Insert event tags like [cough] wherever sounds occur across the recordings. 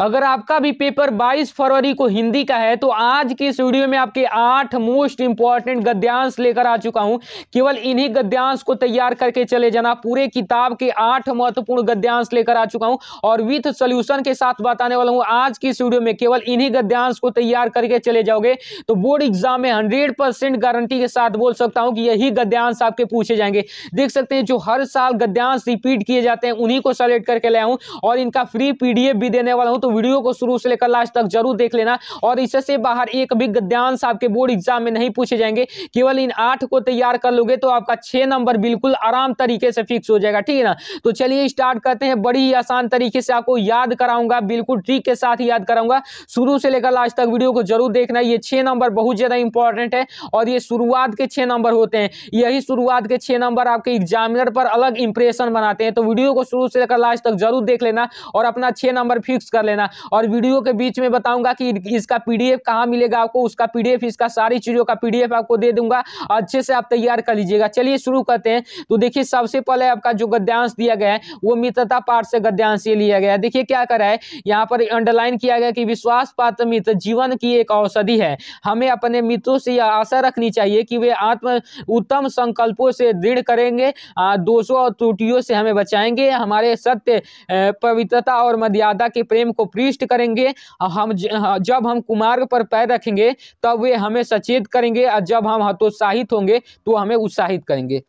अगर आपका भी पेपर 22 फरवरी को हिंदी का है तो आज की इस वीडियो में आपके आठ मोस्ट इंपॉर्टेंट गद्यांश लेकर आ चुका हूं केवल इन्हीं गद्यांश को तैयार करके चले जाना पूरे किताब के आठ महत्वपूर्ण गद्यांश लेकर आ चुका हूं और विथ सोल्यूशन के साथ बताने वाला हूं आज की इस वीडियो में केवल इन्हीं गद्यांश को तैयार करके चले जाओगे तो बोर्ड एग्जाम में हंड्रेड गारंटी के साथ बोल सकता हूँ कि यही गद्यांश आपके पूछे जाएंगे देख सकते हैं जो हर साल गद्यांश रिपीट किए जाते हैं उन्हीं को सेलेक्ट करके लाया हूं और इनका फ्री पीडीएफ भी देने वाला हूं तो तो वीडियो को शुरू से लेकर लास्ट तक जरूर देख लेना और इससे बाहर एक भी गद्यांश आपके बोर्ड एग्जाम में नहीं पूछे जाएंगे केवल इन आठ को तैयार कर लोगे तो आपका छह नंबर बिल्कुल आराम तरीके से फिक्स हो जाएगा ठीक है ना तो चलिए स्टार्ट करते हैं बड़ी ही आसान तरीके से आपको याद कराऊंगा बिल्कुल ट्रिक के साथ याद कराऊंगा शुरू से लेकर लास्ट तक वीडियो को जरूर देखना ये छह नंबर बहुत ज्यादा इंपॉर्टेंट है और ये शुरुआत के छह नंबर होते हैं यही शुरुआत के छह नंबर आपके एग्जामिनर पर अलग इंप्रेशन बनाते हैं तो वीडियो को शुरू से लेकर लास्ट तक जरूर देख लेना और अपना छह नंबर फिक्स कर लेना लेना और वीडियो के बीच में बताऊंगा कि इसका पीडीएफ कहाँ मिलेगा आपको उसका पीडीएफ इसका सारी चीज़ों का पीडीएफ आपको दे दूंगा अच्छे से आप तैयार कर लीजिएगा चलिए शुरू करते हैं तो देखिए सबसे पहले आपका जो गद्यांश दिया गया है वो मित्रता पाठ से गद्यांश ये लिया गया है देखिए क्या करा है यहाँ पर अंडरलाइन किया गया कि विश्वास पात्र मित्र जीवन की एक औषधि है हमें अपने मित्रों से यह आशा रखनी चाहिए कि वे आत्म उत्तम संकल्पों से दृढ़ करेंगे दोषों और त्रुटियों से हमें बचाएंगे हमारे सत्य पवित्रता और मर्यादा के प्रेम को पृष्ट करेंगे हम हाँ, जब हम कुमार्ग पर पैर रखेंगे तब वे हमें सचेत करेंगे और जब हम हतोत्साहित हाँ, होंगे तो हमें उत्साहित करेंगे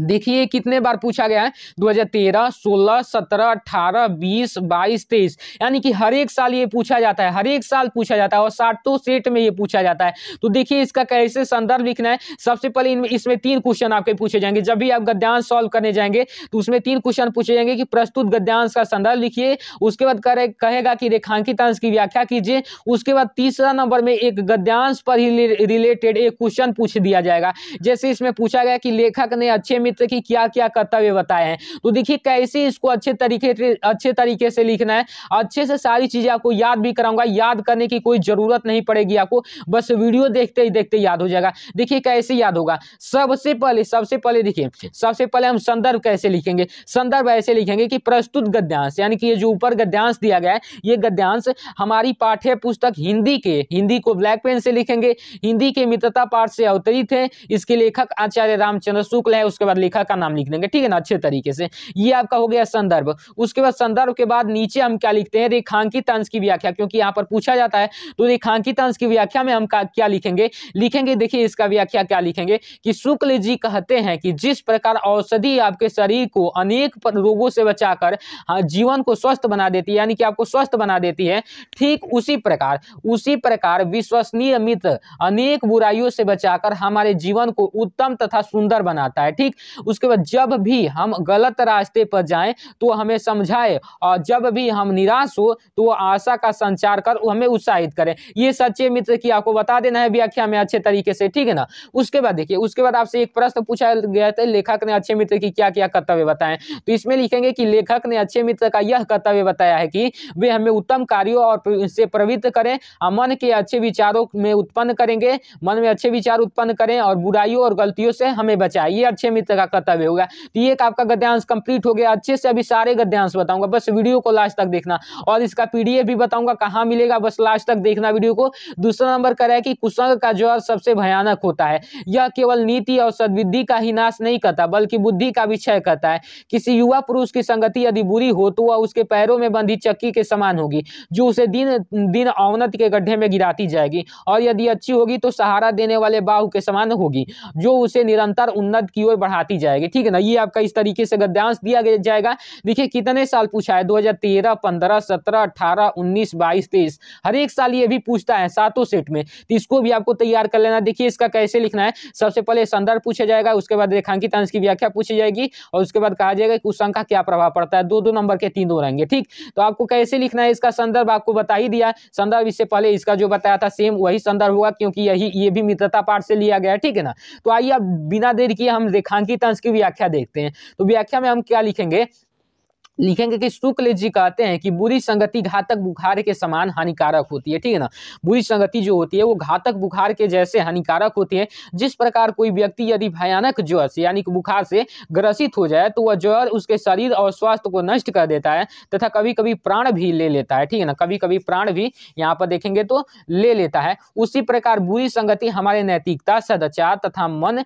देखिए कितने बार पूछा गया है 2013, 16, 17, 18, 20, 22, 23 यानी कि हर एक साल ये पूछा जाता है हर एक साल पूछा जाता है और साठों सेट में ये पूछा जाता है तो देखिए इसका कैसे संदर्भ लिखना है सबसे पहले इन इसमें तीन क्वेश्चन आपके पूछे जाएंगे जब भी आप गद्यांश सॉल्व करने जाएंगे तो उसमें तीन क्वेश्चन पूछे जाएंगे कि प्रस्तुत गद्यांश का संदर्भ लिखिए उसके बाद करे कहेगा कि रेखांकित अंश की व्याख्या कीजिए उसके बाद तीसरा नंबर में एक गद्यांश पर ही रिलेटेड एक क्वेश्चन पूछ दिया जाएगा जैसे इसमें पूछा गया कि लेखक ने अच्छे मित्र की क्या क्या कर्तव्य बताए हैं तो देखिए कैसे इसको अच्छे तरीके अच्छे तरीके से लिखना है अच्छे से सारी चीजें आपको याद भी कराऊंगा याद करने की कोई जरूरत नहीं पड़ेगी आपको बस वीडियो देखते ही देखते याद हो जाएगा देखिए कैसे याद होगा सबसे पहले सबसे पहले देखिए सबसे पहले हम संदर्भ कैसे लिखेंगे संदर्भ ऐसे लिखेंगे कि प्रस्तुत गद्यांश यानी कि ये जो ऊपर गद्यांश दिया गया है ये गद्यांश हमारी पाठ्य पुस्तक हिंदी के हिंदी को ब्लैक पेन से लिखेंगे हिंदी के मित्रता पाठ से अवतरित है इसके लेखक आचार्य रामचंद्र शुक्ल है उसके बाद अनुसार लेखक का नाम लिख देंगे ठीक है ना अच्छे तरीके से ये आपका हो गया संदर्भ उसके बाद संदर्भ के बाद नीचे हम क्या लिखते हैं रेखांकित अंश की व्याख्या क्योंकि यहाँ पर पूछा जाता है तो रेखांकित अंश की व्याख्या में हम क्या लिखेंगे लिखेंगे देखिए इसका व्याख्या क्या लिखेंगे कि शुक्ल जी कहते हैं कि जिस प्रकार औषधि आपके शरीर को अनेक रोगों से बचाकर हाँ, जीवन को स्वस्थ बना देती है यानी कि आपको स्वस्थ बना देती है ठीक उसी प्रकार उसी प्रकार विश्वसनीय मित्र अनेक बुराइयों से बचाकर हमारे जीवन को उत्तम तथा सुंदर बनाता है ठीक उसके बाद जब भी हम गलत रास्ते पर जाएं तो हमें समझाए और जब भी हम निराश हो तो वो आशा का संचार कर हमें उत्साहित करें ये सच्चे मित्र की आपको बता देना है व्याख्या में अच्छे तरीके से ठीक है ना उसके बाद देखिए उसके बाद आपसे एक प्रश्न पूछा गया था लेखक ने अच्छे मित्र की क्या क्या कर्तव्य बताएं तो इसमें लिखेंगे कि लेखक ने अच्छे मित्र का यह कर्तव्य बताया है कि वे हमें उत्तम कार्यों और से प्रवृत्त करें मन के अच्छे विचारों में उत्पन्न करेंगे मन में अच्छे विचार उत्पन्न करें और बुराइयों और गलतियों से हमें बचाए ये अच्छे मित्र का कर्तव्य होगा तो ये एक आपका गद्यांश कंप्लीट हो गया अच्छे से अभी सारे गद्यांश बताऊंगा बस वीडियो को लास्ट तक देखना और इसका पीडीएफ भी बताऊंगा कहाँ मिलेगा बस लास्ट तक देखना वीडियो को दूसरा नंबर का है कि कुसंग का ज्वर सबसे भयानक होता है यह केवल नीति और सद्बुद्धि का ही नाश नहीं करता बल्कि बुद्धि का भी क्षय करता है किसी युवा पुरुष की संगति यदि बुरी हो तो वह उसके पैरों में बंधी चक्की के समान होगी जो उसे दिन दिन अवनत के गड्ढे में गिराती जाएगी और यदि अच्छी होगी तो सहारा देने वाले बाहु के समान होगी जो उसे निरंतर उन्नत की ओर बढ़ा आती जाएगी ठीक है ना ये आपका इस तरीके से गद्यांश दिया जाएगा देखिए कितने साल पूछा है दो हजार तेरह पंद्रह सत्रह अठारह उन्नीस बाईस तेईस हर एक साल ये भी पूछता है सातों सेट में तो इसको भी आपको तैयार कर लेना देखिए इसका कैसे लिखना है सबसे पहले संदर्भ पूछा जाएगा उसके बाद रेखांकित अंश की व्याख्या पूछी जाएगी और उसके बाद कहा जाएगा कि उस क्या प्रभाव पड़ता है दो दो नंबर के तीन दो रहेंगे ठीक तो आपको कैसे लिखना है इसका संदर्भ आपको बता ही दिया संदर्भ इससे पहले इसका जो बताया था सेम वही संदर्भ होगा क्योंकि यही ये भी मित्रता पाठ से लिया गया ठीक है ना तो आइए अब बिना देर किए हम रेखांकित अंकित अंश की व्याख्या देखते हैं तो व्याख्या में हम क्या लिखेंगे लिखेंगे कि शुक्ल जी कहते हैं कि बुरी संगति घातक बुखार के समान हानिकारक होती है ठीक है ना बुरी संगति जो होती है वो घातक बुखार के जैसे हानिकारक होती है जिस प्रकार कोई व्यक्ति यदि भयानक ज्वर से यानी कि बुखार से ग्रसित हो जाए तो वह ज्वर उसके शरीर और स्वास्थ्य को नष्ट कर देता है तथा कभी कभी प्राण भी ले लेता है ठीक है ना कभी कभी प्राण भी यहाँ पर देखेंगे तो ले लेता है उसी प्रकार बुरी संगति हमारे नैतिकता सदाचार तथा मन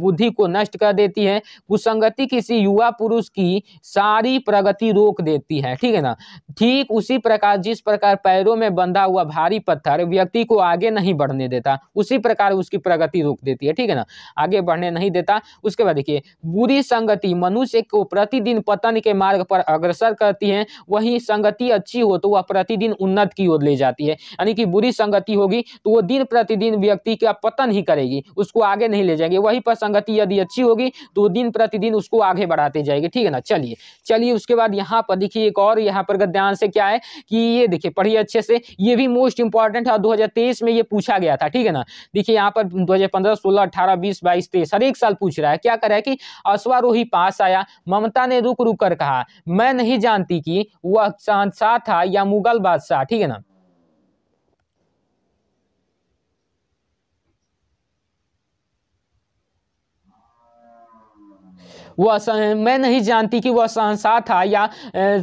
बुद्धि को नष्ट कर देती है कुसंगति किसी युवा पुरुष की सारी प्रगति रोक देती है ठीक है ना ठीक उसी प्रकार जिस प्रकार पैरों में बंधा हुआ भारी पत्थर व्यक्ति को आगे नहीं बढ़ने देता उसी प्रकार उसकी प्रगति रोक देती है ठीक है ना आगे बढ़ने नहीं देता उसके बाद देखिए बुरी संगति मनुष्य को प्रतिदिन पतन के मार्ग पर अग्रसर करती है वही संगति अच्छी हो तो वह प्रतिदिन उन्नत की ओर ले जाती है यानी कि बुरी संगति होगी तो वो दिन प्रतिदिन व्यक्ति का पतन ही करेगी उसको आगे नहीं ले जाएंगे वही पर संगति यदि अच्छी होगी तो दिन प्रतिदिन उसको आगे बढ़ाते जाएगी ठीक है ना चलिए चलिए उसके बाद यहाँ पर देखिए एक और यहाँ पर ध्यान से क्या है कि ये देखिए पढ़िए अच्छे से ये भी मोस्ट इंपॉर्टेंट है और 2023 में ये पूछा गया था ठीक है ना देखिए यहाँ पर 2015 16 18 20 बाईस तेईस हर एक साल पूछ रहा है क्या कर रहा है कि अश्वारोही पास आया ममता ने रुक रुक कर कहा मैं नहीं जानती कि वह शाह था या मुगल बादशाह ठीक है ना वह मैं नहीं जानती कि वह शहनशाह था या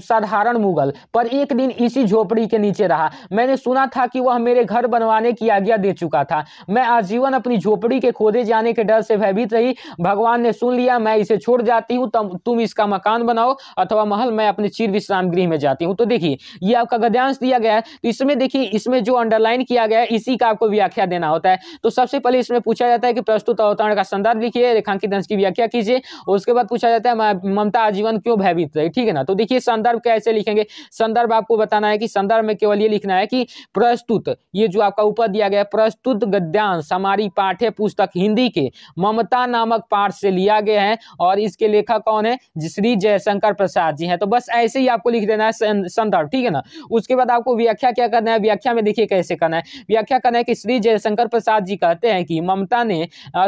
साधारण मुगल पर एक दिन इसी झोपड़ी के नीचे रहा मैंने सुना था कि वह मेरे घर बनवाने की आज्ञा दे चुका था मैं आजीवन अपनी झोपड़ी के खोदे जाने के डर से भयभीत रही भगवान ने सुन लिया मैं इसे छोड़ जाती हूँ तुम इसका मकान बनाओ अथवा महल मैं अपने चीर विश्राम गृह में जाती हूँ तो देखिए ये आपका गद्यांश दिया गया है तो इसमें देखिए इसमें जो अंडरलाइन किया गया है इसी का आपको व्याख्या देना होता है तो सबसे पहले इसमें पूछा जाता है कि प्रस्तुत अवतरण का संदर्भ लिखिए रेखांकित अंश की व्याख्या कीजिए उसके बाद पूछा जाता है ममता आजीवन क्यों भयभीत रही ठीक है ना तो देखिए संदर्भ कैसे लिखेंगे संदर्भ आपको बताना है कि संदर्भ में केवल ये लिखना है कि प्रस्तुत ये जो आपका ऊपर दिया गया प्रस्तुत गद्यांश हमारी पाठ्य पुस्तक हिंदी के ममता नामक पाठ से लिया गया है और इसके लेखक कौन है श्री जयशंकर प्रसाद जी है तो बस ऐसे ही आपको लिख देना है संदर्भ ठीक है ना उसके बाद आपको व्याख्या क्या करना है व्याख्या में देखिए कैसे करना है व्याख्या करना है कि श्री जयशंकर प्रसाद जी कहते हैं कि ममता ने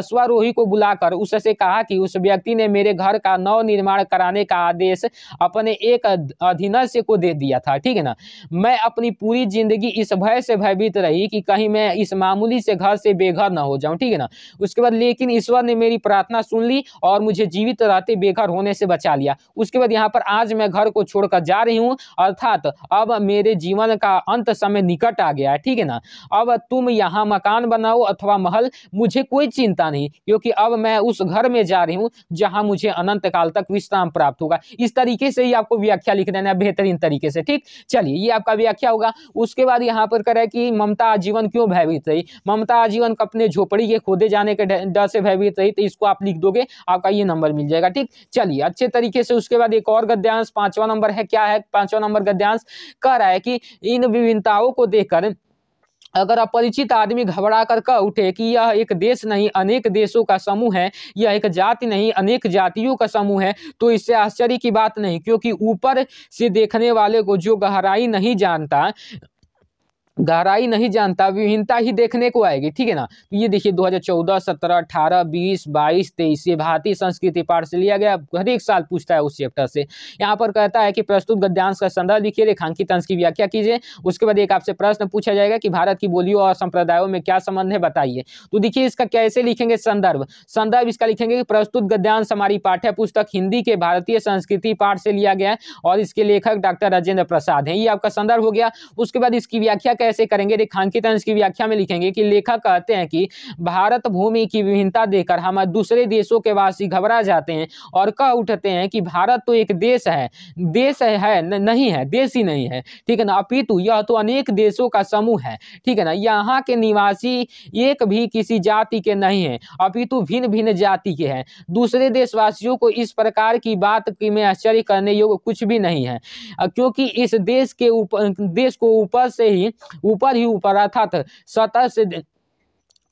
स्वरोही को बुलाकर उससे कहा कि उस व्यक्ति ने मेरे घर का नव निर्माण कराने का आदेश अपने एक अधीनस्थ को दे दिया था ठीक है ना मैं अपनी पूरी जिंदगी इस भय से भयभीत रही कि कहीं मैं इस मामूली से घर से बेघर ना हो जाऊं ठीक है ना उसके बाद लेकिन ईश्वर ने मेरी प्रार्थना सुन ली और मुझे जीवित रहते बेघर होने से बचा लिया उसके बाद यहाँ पर आज मैं घर को छोड़कर जा रही हूँ अर्थात अब मेरे जीवन का अंत समय निकट आ गया है ठीक है ना अब तुम यहाँ मकान बनाओ अथवा महल मुझे कोई चिंता नहीं क्योंकि अब मैं उस घर में जा रही हूँ जहाँ मुझे अनंत काल तक विश्राम प्राप्त होगा इस तरीके से ही आपको व्याख्या लिख देना है बेहतरीन तरीके से ठीक चलिए ये आपका व्याख्या होगा उसके बाद यहाँ पर करे कि ममता आजीवन क्यों भयभीत रही ममता आजीवन अपने झोपड़ी के खोदे जाने के डर से भयभीत रही तो इसको आप लिख दोगे आपका ये नंबर मिल जाएगा ठीक चलिए अच्छे तरीके से उसके बाद एक और गद्यांश पांचवा नंबर है क्या है पांचवा नंबर गद्यांश कह रहा है कि इन विभिन्नताओं को देखकर अगर अपरिचित आदमी घबरा कर कह उठे कि यह एक देश नहीं अनेक देशों का समूह है यह एक जाति नहीं अनेक जातियों का समूह है तो इससे आश्चर्य की बात नहीं क्योंकि ऊपर से देखने वाले को जो गहराई नहीं जानता गहराई नहीं जानता विभिन्नता ही देखने को आएगी ठीक है ना तो ये देखिए 2014 17 18 20 22 23 ये भारतीय संस्कृति पाठ से लिया गया हर एक साल पूछता है उस चैप्टर से यहाँ पर कहता है कि प्रस्तुत गद्यांश का संदर्भ लिखिए रेखांकित अंश की व्याख्या कीजिए उसके बाद एक आपसे प्रश्न पूछा जाएगा कि भारत की बोलियों और संप्रदायों में क्या संबंध है बताइए तो देखिए इसका कैसे लिखेंगे संदर्भ संदर्भ इसका लिखेंगे कि प्रस्तुत गद्यांश हमारी पाठ्य पुस्तक हिंदी के भारतीय संस्कृति पाठ से लिया गया है और इसके लेखक डॉक्टर राजेंद्र प्रसाद है ये आपका संदर्भ हो गया उसके बाद इसकी व्याख्या कैसे ऐसे करेंगे रेखांकित अंश की व्याख्या में लिखेंगे कि लेखक कहते हैं कि भारत भूमि की विभिन्नता देखकर हम दूसरे देशों के वासी घबरा जाते हैं और कह उठते हैं कि भारत तो एक देश है देश है न, नहीं है देश ही नहीं है ठीक है ना अपितु यह तो अनेक देशों का समूह है ठीक है ना यहाँ के निवासी एक भी किसी जाति के नहीं है अपितु भिन्न भिन्न जाति के हैं दूसरे देशवासियों को इस प्रकार की बात की में आश्चर्य करने योग्य कुछ भी नहीं है क्योंकि इस देश के ऊपर देश को ऊपर से ही ऊपर ही ऊपर अर्थात सतह से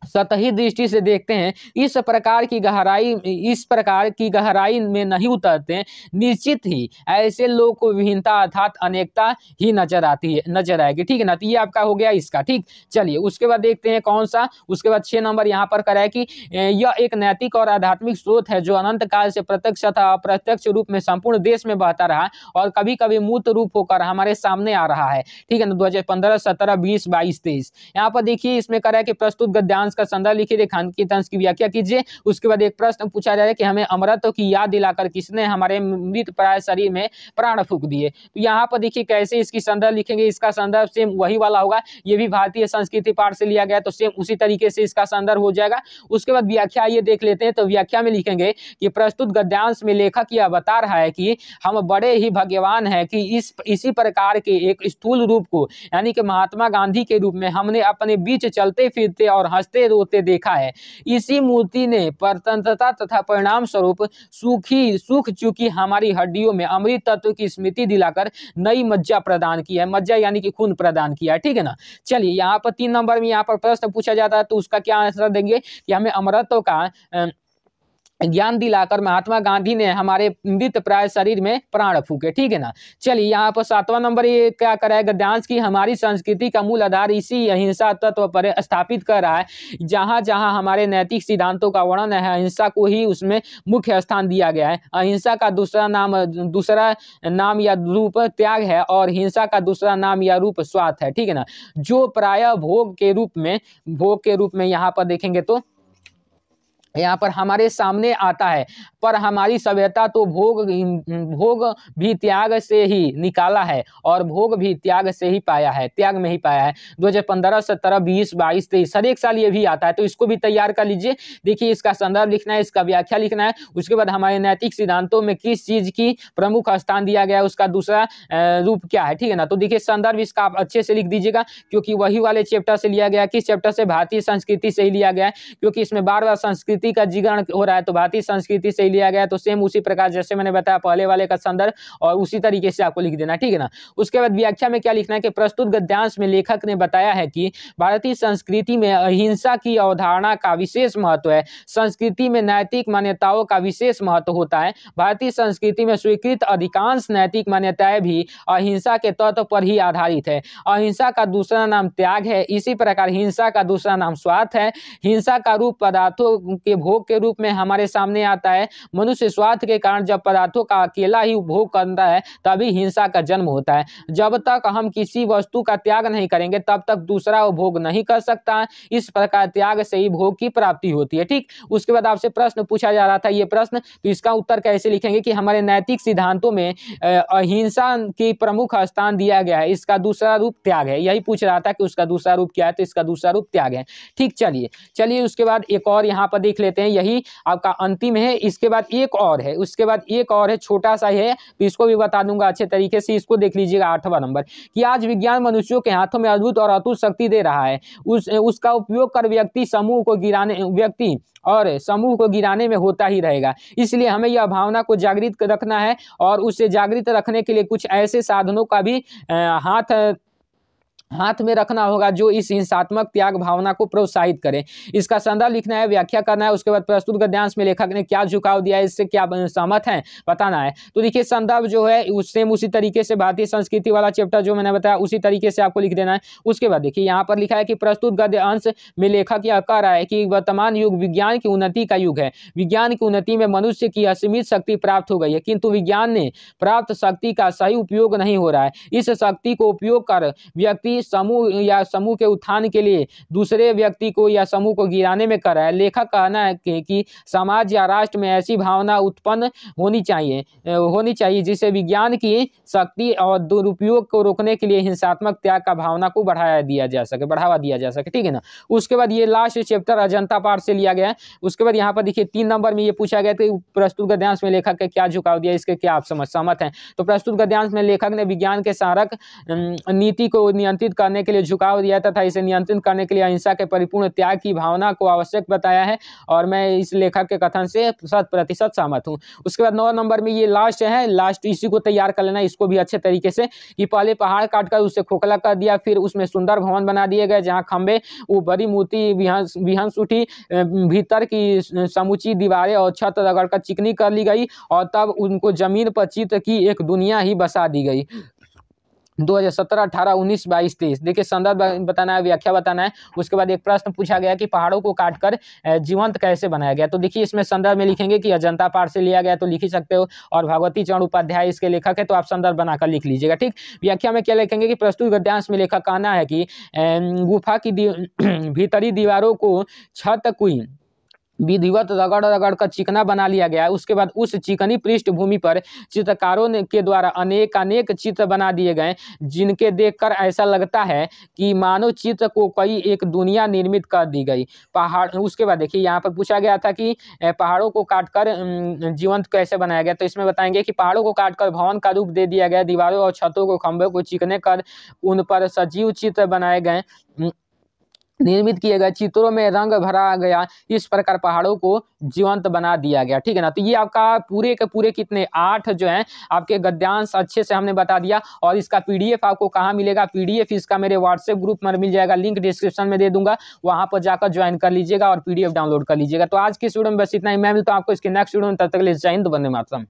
सतही दृष्टि से देखते हैं इस प्रकार की गहराई इस प्रकार की गहराई में नहीं उतरते निश्चित ही ऐसे लोग को विभिन्नता अर्थात अनेकता ही नजर आती है नजर आएगी ठीक है ना तो ये आपका हो गया इसका ठीक चलिए उसके बाद देखते हैं कौन सा उसके बाद छह नंबर यहाँ पर कराए कि यह एक नैतिक और आध्यात्मिक स्रोत है जो अनंत काल से प्रत्यक्ष तथा अप्रत्यक्ष रूप में संपूर्ण देश में बहता रहा और कभी कभी मूर्त रूप होकर हमारे सामने आ रहा है ठीक है ना दो हजार पंद्रह सत्रह बीस बाईस तेईस यहाँ पर देखिए इसमें कराए कि प्रस्तुत गद्यांश तंश का संदर्भ लिखिए खानकी तंश की व्याख्या कीजिए उसके बाद एक प्रश्न पूछा जाए कि हमें अमृत की याद दिलाकर किसने हमारे मृत प्राय शरीर में प्राण फूक दिए तो यहाँ पर देखिए कैसे इसकी संदर्भ लिखेंगे इसका संदर्भ सेम वही वाला होगा ये भी भारतीय संस्कृति पाठ से लिया गया तो सेम उसी तरीके से इसका संदर्भ हो जाएगा उसके बाद व्याख्या ये देख लेते हैं तो व्याख्या में लिखेंगे कि प्रस्तुत गद्यांश में लेखक यह बता रहा है कि हम बड़े ही भगवान हैं कि इस इसी प्रकार के एक स्थूल रूप को यानी कि महात्मा गांधी के रूप में हमने अपने बीच चलते फिरते और हंसते रोते रोते देखा है इसी मूर्ति ने परतंत्रता तथा परिणाम स्वरूप सूखी सूख चुकी हमारी हड्डियों में अमृत तत्व की स्मृति दिलाकर नई मज्जा प्रदान की है मज्जा यानी कि खून प्रदान किया है ठीक है ना चलिए यहाँ पर तीन नंबर में यहाँ पर प्रश्न पूछा जाता है तो उसका क्या आंसर देंगे कि हमें अमृतों का ज्ञान दिलाकर महात्मा गांधी ने हमारे मृत प्राय शरीर में प्राण फूके ठीक है ना चलिए यहाँ पर सातवां नंबर ये क्या कराए गद्यांश की हमारी संस्कृति का मूल आधार इसी अहिंसा तत्व पर स्थापित कर रहा है जहाँ जहाँ हमारे नैतिक सिद्धांतों का वर्णन है अहिंसा को ही उसमें मुख्य स्थान दिया गया है अहिंसा का दूसरा नाम दूसरा नाम या रूप त्याग है और हिंसा का दूसरा नाम या रूप स्वार्थ है ठीक है ना जो प्राय भोग के रूप में भोग के रूप में यहाँ पर देखेंगे तो यहाँ पर हमारे सामने आता है पर हमारी सभ्यता तो भोग भोग भी त्याग से ही निकाला है और भोग भी त्याग से ही पाया है त्याग में ही पाया है दो हज़ार पंद्रह सत्रह बीस बाईस तेईस हर एक साल ये भी आता है तो इसको भी तैयार कर लीजिए देखिए इसका संदर्भ लिखना है इसका व्याख्या लिखना है उसके बाद हमारे नैतिक सिद्धांतों में किस चीज़ की प्रमुख स्थान दिया गया है उसका दूसरा रूप क्या है ठीक है ना तो देखिए संदर्भ इसका आप अच्छे से लिख दीजिएगा क्योंकि वही वाले चैप्टर से लिया गया किस चैप्टर से भारतीय संस्कृति से ही लिया गया है क्योंकि इसमें बार बार संस्कृति का जिगरण हो रहा है तो भारतीय संस्कृति से ही लिया गया तो सेम उसी प्रकार जैसे मैंने बताया पहले वाले का संदर्भ और उसी तरीके से आपको लिख देना ठीक है ना उसके बाद व्याख्या में क्या लिखना है कि प्रस्तुत गद्यांश में लेखक ने बताया है कि भारतीय संस्कृति में अहिंसा की अवधारणा का विशेष महत्व है संस्कृति में नैतिक मान्यताओं का विशेष महत्व होता है भारतीय संस्कृति में स्वीकृत अधिकांश नैतिक मान्यताएं भी अहिंसा के तत्व पर ही आधारित है अहिंसा का दूसरा नाम त्याग है इसी प्रकार हिंसा का दूसरा नाम स्वार्थ है हिंसा का रूप पदार्थों के भोग के रूप में हमारे सामने आता है मनुष्य स्वार्थ के कारण जब पदार्थों का अकेला ही उपभोग करता है तभी हिंसा का जन्म होता है जब तक हम किसी वस्तु का त्याग नहीं करेंगे तब तक दूसरा उपभोग नहीं कर सकता इस प्रकार त्याग से ही भोग की प्राप्ति होती है ठीक उसके बाद आपसे प्रश्न पूछा जा रहा था ये प्रश्न तो इसका उत्तर कैसे लिखेंगे कि हमारे नैतिक सिद्धांतों में अहिंसा की प्रमुख स्थान दिया गया है इसका दूसरा रूप त्याग है यही पूछ रहा था कि उसका दूसरा रूप क्या है तो इसका दूसरा रूप त्याग है ठीक चलिए चलिए उसके बाद एक और यहाँ पर देख लेते हैं यही आपका अंतिम है इसके उसके बाद एक और है उसके बाद एक और है छोटा सा है तो इसको भी बता दूंगा अच्छे तरीके से इसको देख लीजिएगा आठवां नंबर कि आज विज्ञान मनुष्यों के हाथों में अद्भुत और अतुल शक्ति दे रहा है उस उसका उपयोग कर व्यक्ति समूह को गिराने व्यक्ति और समूह को गिराने में होता ही रहेगा इसलिए हमें यह भावना को जागृत रखना है और उसे जागृत रखने के लिए कुछ ऐसे साधनों का भी हाथ हाथ में रखना होगा जो इस हिंसात्मक त्याग भावना को प्रोत्साहित करे इसका संदर्भ लिखना है व्याख्या करना है उसके बाद प्रस्तुत गद्यांश में लेखक ने क्या झुकाव दिया है इससे क्या सहमत है बताना है तो देखिए संदर्भ जो है उससे सेम उसी तरीके से भारतीय संस्कृति वाला चैप्टर जो मैंने बताया उसी तरीके से आपको लिख देना है उसके बाद देखिए यहाँ पर लिखा है कि प्रस्तुत गद्यांश में लेखक यह कह रहा है कि वर्तमान युग विज्ञान की उन्नति का युग है विज्ञान की उन्नति में मनुष्य की असीमित शक्ति प्राप्त हो गई है किंतु विज्ञान ने प्राप्त शक्ति का सही उपयोग नहीं हो रहा है इस शक्ति को उपयोग कर व्यक्ति व्यक्ति समूह या समूह के उत्थान के लिए दूसरे व्यक्ति को या समूह को गिराने में कर रहा है लेखक कहना है कि, कि समाज या राष्ट्र में ऐसी भावना उत्पन्न होनी चाहिए होनी चाहिए जिसे विज्ञान की शक्ति और दुरुपयोग को रोकने के लिए हिंसात्मक त्याग का भावना को बढ़ाया दिया जा सके बढ़ावा दिया जा सके ठीक है ना उसके बाद ये लास्ट चैप्टर अजंता पाठ से लिया गया है उसके बाद यहाँ पर देखिए तीन नंबर में ये पूछा गया था प्रस्तुत गद्यांश में लेखक का क्या झुकाव दिया इसके क्या आप समझ सहमत हैं तो प्रस्तुत गद्यांश में लेखक ने विज्ञान के सारक नीति को नियंत्रित नियंत्रित करने के लिए झुकाव दिया था इसे नियंत्रित करने के लिए अहिंसा के परिपूर्ण त्याग की भावना को आवश्यक बताया है और मैं इस लेखक के कथन से शत प्रतिशत सहमत हूँ उसके बाद नौ नंबर में ये लास्ट है लास्ट इसी को तैयार कर लेना इसको भी अच्छे तरीके से कि पहले पहाड़ काट कर उसे खोखला कर दिया फिर उसमें सुंदर भवन बना दिए गए जहाँ खंभे वो बड़ी मूर्ति विहंस उठी भीतर की समुची दीवारें और छत रगड़ कर चिकनी कर ली गई और तब उनको जमीन पर चित्र की एक दुनिया ही बसा दी गई 2017, 18, 19, 22, 23 देखिए संदर्भ बताना है व्याख्या बताना है उसके बाद एक प्रश्न पूछा गया कि पहाड़ों को काटकर जीवंत कैसे बनाया गया तो देखिए इसमें संदर्भ में लिखेंगे कि अजंता पार से लिया गया तो लिख ही सकते हो और भगवती चरण उपाध्याय इसके लेखक है तो आप संदर्भ बनाकर लिख लीजिएगा ठीक व्याख्या में क्या लिखेंगे कि प्रस्तुत गद्यांश में लेखक कहना है कि गुफा की [clears throat] भीतरी दीवारों को छत कुई विधिवत रगड़ रगड़ कर चिकना बना लिया गया उसके बाद उस चिकनी पृष्ठभूमि पर चित्रकारों के द्वारा अनेक अनेक चित्र बना दिए गए जिनके देखकर ऐसा लगता है कि मानव चित्र को कई एक दुनिया निर्मित कर दी गई पहाड़ उसके बाद देखिए यहाँ पर पूछा गया था कि पहाड़ों को काटकर जीवंत कैसे बनाया गया तो इसमें बताएंगे कि पहाड़ों को काटकर भवन का रूप दे दिया गया दीवारों और छतों को खंभों को चिकने कर उन पर सजीव चित्र बनाए गए निर्मित किए गए चित्रों में रंग भरा गया इस प्रकार पहाड़ों को जीवंत बना दिया गया ठीक है ना तो ये आपका पूरे के पूरे कितने आठ जो है आपके गद्यांश अच्छे से हमने बता दिया और इसका पीडीएफ आपको कहाँ मिलेगा पीडीएफ इसका मेरे व्हाट्सएप ग्रुप में मिल जाएगा लिंक डिस्क्रिप्शन में दे दूंगा वहाँ पर जाकर ज्वाइन कर लीजिएगा और पी डाउनलोड कर लीजिएगा तो आज की स्टूडियो में बस इतना ही मैं मिलता हूँ आपको इसके नेक्स्ट स्टूडियो में तब तक ले जय हिंद बंदे मातम